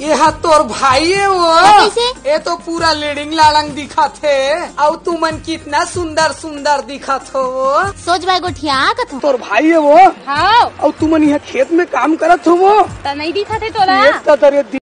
यहाँ तोर भाई है वो ये तो पूरा लीडिंग लाड़ंग दिखा थे और तुमन कितना सुंदर सुंदर दिखत हो सोच भाई गोठिया तोर भाई है वो हाँ और तुमन यहाँ खेत में काम करत हो वो नहीं दिखा थे तोरा